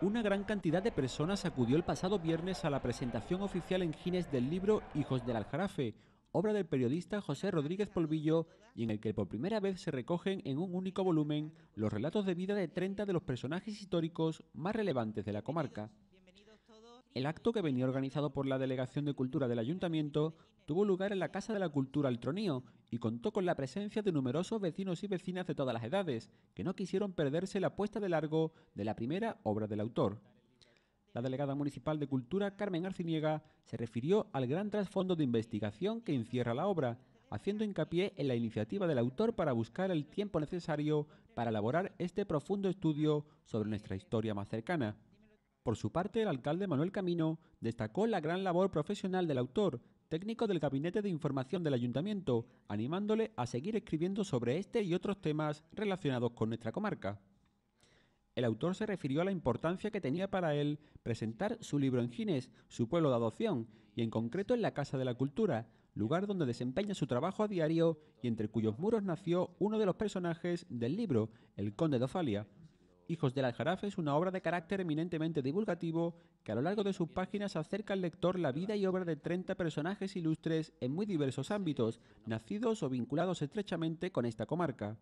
una gran cantidad de personas acudió el pasado viernes a la presentación oficial en Gines del libro Hijos del Aljarafe, obra del periodista José Rodríguez Polvillo, y en el que por primera vez se recogen en un único volumen los relatos de vida de 30 de los personajes históricos más relevantes de la comarca. El acto que venía organizado por la Delegación de Cultura del Ayuntamiento tuvo lugar en la Casa de la Cultura Altronío y contó con la presencia de numerosos vecinos y vecinas de todas las edades, que no quisieron perderse la puesta de largo de la primera obra del autor. La delegada municipal de Cultura, Carmen Arciniega, se refirió al gran trasfondo de investigación que encierra la obra, haciendo hincapié en la iniciativa del autor para buscar el tiempo necesario para elaborar este profundo estudio sobre nuestra historia más cercana. Por su parte, el alcalde Manuel Camino destacó la gran labor profesional del autor, técnico del Gabinete de Información del Ayuntamiento, animándole a seguir escribiendo sobre este y otros temas relacionados con nuestra comarca. El autor se refirió a la importancia que tenía para él presentar su libro en Gines, su pueblo de adopción, y en concreto en la Casa de la Cultura, lugar donde desempeña su trabajo a diario y entre cuyos muros nació uno de los personajes del libro, el Conde de Ofalia. Hijos del Aljarafe es una obra de carácter eminentemente divulgativo que a lo largo de sus páginas acerca al lector la vida y obra de 30 personajes ilustres en muy diversos ámbitos, nacidos o vinculados estrechamente con esta comarca.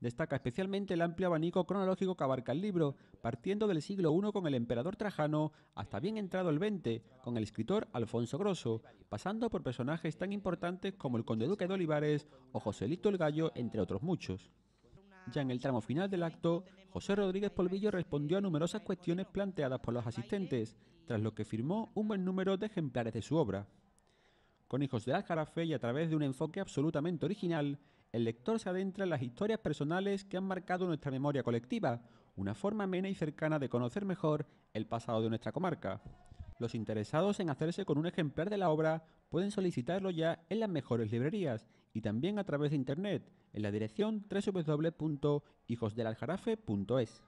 Destaca especialmente el amplio abanico cronológico que abarca el libro, partiendo del siglo I con el emperador Trajano hasta bien entrado el XX con el escritor Alfonso Grosso, pasando por personajes tan importantes como el conde duque de Olivares o Joselito el Gallo, entre otros muchos. Ya en el tramo final del acto, José Rodríguez Polvillo respondió a numerosas cuestiones planteadas por los asistentes, tras lo que firmó un buen número de ejemplares de su obra. Con Hijos de Aljarafe y a través de un enfoque absolutamente original, el lector se adentra en las historias personales que han marcado nuestra memoria colectiva, una forma amena y cercana de conocer mejor el pasado de nuestra comarca. Los interesados en hacerse con un ejemplar de la obra pueden solicitarlo ya en las mejores librerías y también a través de internet en la dirección www.hijosdelaljarafe.es.